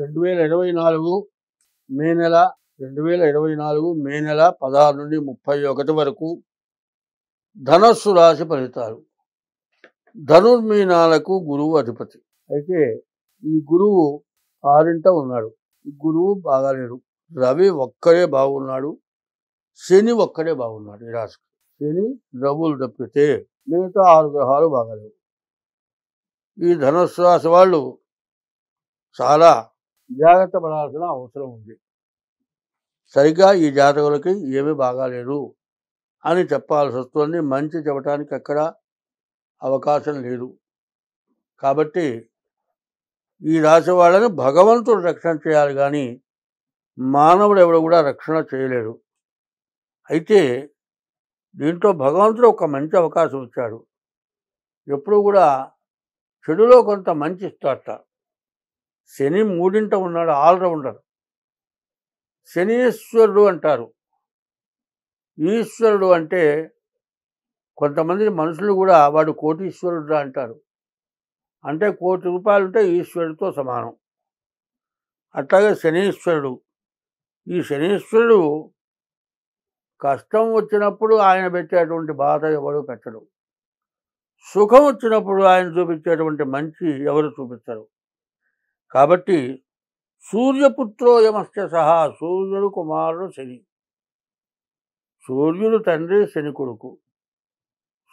రెండు వేల ఇరవై నాలుగు మే నెల రెండు వేల ఇరవై నాలుగు మే నెల పదహారు నుండి ముప్పై ఒకటి వరకు ధనస్సు రాశి ఫలితాలు ధనుర్మీనాలకు గురువు అధిపతి అయితే ఈ గురువు ఆరింట ఉన్నాడు గురువు బాగాలేడు రవి ఒక్కడే బాగున్నాడు శని ఒక్కడే బాగున్నాడు ఈ రాశి శని రవులు తప్పితే మిగతా ఆరు గ్రహాలు బాగాలేవు ఈ ధనుస్సు రాశి వాళ్ళు చాలా జాగ్రత్త పడాల్సిన అవసరం ఉంది సరిగా ఈ జాతకులకి ఏమీ బాగాలేదు అని చెప్పాల్సి వస్తుంది మంచి చెప్పడానికి ఎక్కడ అవకాశం లేదు కాబట్టి ఈ రాశి వాళ్ళని భగవంతుడు రక్షణ చేయాలి కానీ మానవుడు ఎవడు కూడా రక్షణ చేయలేడు అయితే దీంట్లో భగవంతుడు ఒక మంచి అవకాశం ఇచ్చాడు ఎప్పుడు కూడా చెడులో కొంత మంచి ఇస్తాట శని మూడింట ఉన్నాడు ఆల్రౌండర్ శనీశ్వరుడు అంటారు ఈశ్వరుడు అంటే కొంతమంది మనుషులు కూడా వాడు కోటీశ్వరుడు అంటారు అంటే కోటి రూపాయలు ఉంటే ఈశ్వరుడితో సమానం అట్లాగే శనీశ్వరుడు ఈ శనీశ్వరుడు కష్టం వచ్చినప్పుడు ఆయన పెట్టేటువంటి బాధ ఎవరు పెట్టడు సుఖం వచ్చినప్పుడు ఆయన చూపించేటువంటి మంచి ఎవరు చూపిస్తారు కాబట్టి సూర్యపుత్రో యమస్య సహా సూర్యుడు కుమారుడు శని సూర్యుడు తండ్రి శని కొడుకు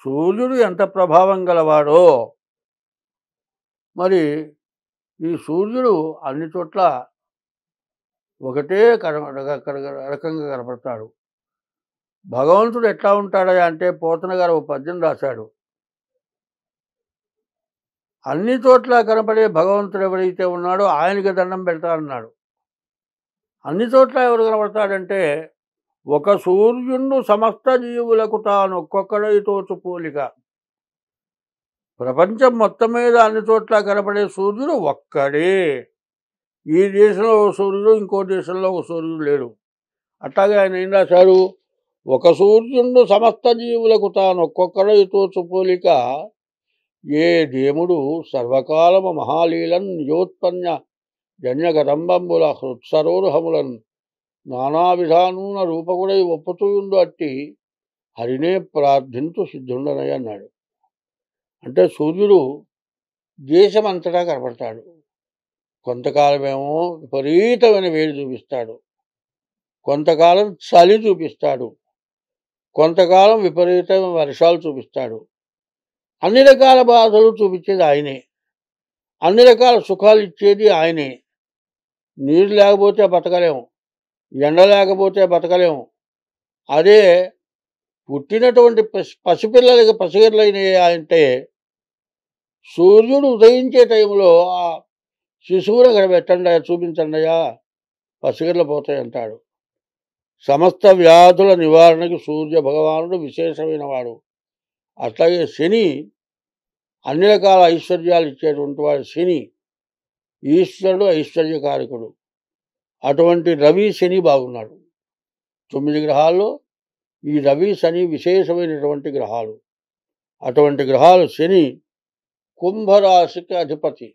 సూర్యుడు ఎంత ప్రభావం గలవాడో మరి ఈ సూర్యుడు అన్ని చోట్ల ఒకటే రకంగా కనపడతాడు భగవంతుడు ఎట్లా ఉంటాడా అంటే పోతన గారు ఒక పద్యం రాశాడు అన్ని చోట్ల కనపడే భగవంతుడు ఎవరైతే ఉన్నాడో ఆయనకి దండం పెడతానన్నాడు అన్ని చోట్ల ఎవరు కనపడతాడంటే ఒక సూర్యుడు సమస్త జీవులకు తాను ఒక్కొక్కడై పోలిక ప్రపంచం మొత్తం మీద అన్ని చోట్ల కనపడే సూర్యుడు ఒక్కడే ఈ దేశంలో ఒక సూర్యుడు ఇంకో దేశంలో ఒక సూర్యుడు లేడు అట్లాగే ఆయన ఏం రాశారు ఒక సూర్యుడు సమస్త జీవులకు తాను ఒక్కొక్కడై పోలిక ఏ దేముడు సర్వకాలము మహాలీలన్ నిజోత్పన్న జన్యగదంబంబుల హృత్సరోరుహములన్ నానావిధానూన రూపకుడై ఒప్పుతూయుండు అట్టి హరినే ప్రార్థింతు సిద్ధుండనయ్య అన్నాడు అంటే సూర్యుడు దేశమంతటా కనపడతాడు కొంతకాలమేమో విపరీతమైన వేడి చూపిస్తాడు కొంతకాలం చలి చూపిస్తాడు కొంతకాలం విపరీతమైన వర్షాలు చూపిస్తాడు అన్ని రకాల బాధలు చూపించేది ఆయనే అన్ని రకాల సుఖాలు ఇచ్చేది ఆయనే నీరు లేకపోతే బతకలేము ఎండ లేకపోతే బతకలేము అదే పుట్టినటువంటి పసిపిల్లలకి పసిగిర్లైనయా అంటే సూర్యుడు ఉదయించే టైంలో ఆ శిశువుని అక్కడ పెట్టండి చూపించండి పసిగిర్ల పోతాయి అంటాడు సమస్త వ్యాధుల నివారణకి సూర్య భగవానుడు విశేషమైన వాడు అట్లాగే శని అన్ని రకాల ఐశ్వర్యాలు ఇచ్చేటువంటి వాడు శని ఈశ్వరుడు ఐశ్వర్యకారకుడు అటువంటి రవి శని బాగున్నాడు తొమ్మిది గ్రహాల్లో ఈ రవి శని విశేషమైనటువంటి గ్రహాలు అటువంటి గ్రహాలు శని కుంభరాశికి అధిపతి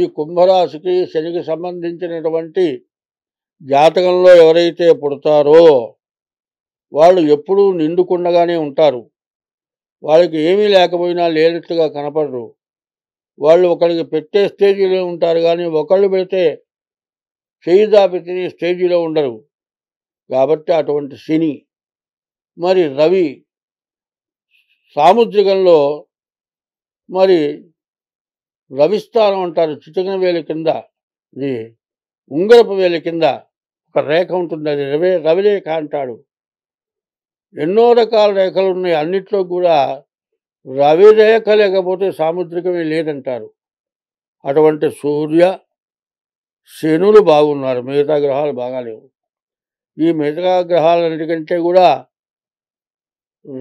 ఈ కుంభరాశికి శనికి సంబంధించినటువంటి జాతకంలో ఎవరైతే పుడతారో వాళ్ళు ఎప్పుడూ నిండుకుండగానే ఉంటారు వాళ్ళకి ఏమీ లేకపోయినా లేనట్టుగా కనపడరు వాళ్ళు ఒకరికి పెట్టే స్టేజీలో ఉంటారు కానీ ఒకళ్ళు పెడితే చేయి దాపెత్తిని స్టేజీలో ఉండరు కాబట్టి అటువంటి శని మరి రవి సాముద్రికంలో మరి రవిస్థానం అంటారు చిటికన వేలి కింద ఇది ఉంగరపు వేలి కింద ఒక రేఖ ఉంటుంది అది రవి రవిరేఖ అంటాడు ఎన్నో రకాల రేఖలు ఉన్నాయి అన్నిట్లో కూడా రవి రేఖ లేకపోతే సాముద్రికమే లేదంటారు అటువంటి సూర్య శనులు బాగున్నారు మిగతా గ్రహాలు బాగాలేవు ఈ మిగతా గ్రహాలన్నిటికంటే కూడా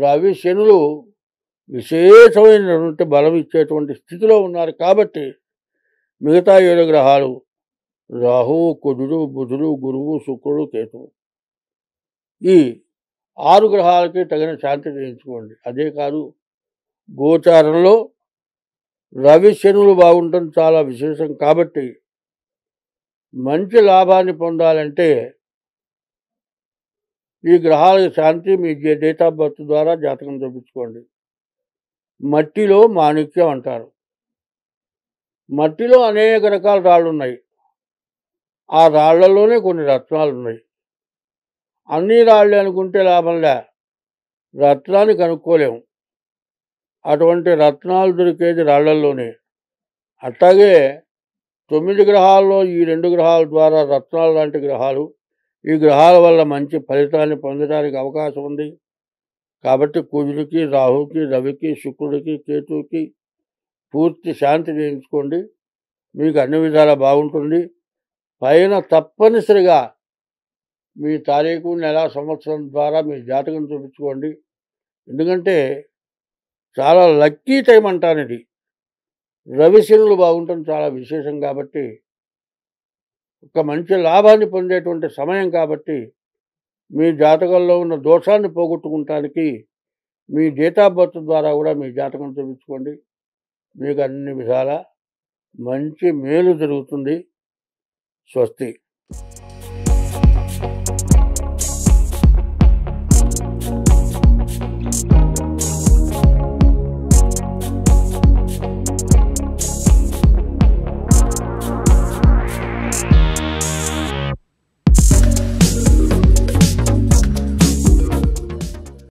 రవి శనులు విశేషమైనటువంటి బలం ఇచ్చేటువంటి స్థితిలో ఉన్నారు కాబట్టి మిగతా ఏడు గ్రహాలు రాహువు కుజుడు బుధుడు గురువు శుక్రుడు కేతువు ఈ ఆరు గ్రహాలకి తగిన శాంతి చేయించుకోండి అదే కాదు గోచారంలో రవి శనులు బాగుండటం చాలా విశేషం కాబట్టి మంచి లాభాన్ని పొందాలంటే ఈ గ్రహాల శాంతి మీ డేట్ ఆఫ్ బర్త్ ద్వారా జాతకం చూపించుకోండి మట్టిలో మాణిక్యం అంటారు మట్టిలో అనేక రకాల రాళ్ళు ఉన్నాయి ఆ రాళ్లలోనే కొన్ని రత్నాలు ఉన్నాయి అన్ని రాళ్ళు అనుకుంటే లాభంలే రత్నాన్ని కనుక్కోలేము అటువంటి రత్నాలు దొరికేది రాళ్లలోనే అట్లాగే తొమ్మిది గ్రహాల్లో ఈ రెండు గ్రహాల ద్వారా రత్నాలు లాంటి గ్రహాలు ఈ గ్రహాల వల్ల మంచి ఫలితాన్ని పొందడానికి అవకాశం ఉంది కాబట్టి కుజుడికి రాహుకి రవికి శుక్రుడికి కేతుకి పూర్తి శాంతి చేయించుకోండి మీకు అన్ని విధాలా బాగుంటుంది పైన తప్పనిసరిగా మీ తారీఖు నెల సంవత్సరం ద్వారా మీ జాతకం చూపించుకోండి ఎందుకంటే చాలా లక్కీ టైం అంటాను ఇది రవిశనులు బాగుంటాం చాలా విశేషం కాబట్టి ఒక మంచి లాభాన్ని పొందేటువంటి సమయం కాబట్టి మీ జాతకంలో ఉన్న దోషాన్ని పోగొట్టుకుంటానికి మీ డేట్ ఆఫ్ బర్త్ ద్వారా కూడా మీ జాతకం చూపించుకోండి మీకు అన్ని విధాల మంచి మేలు జరుగుతుంది స్వస్తి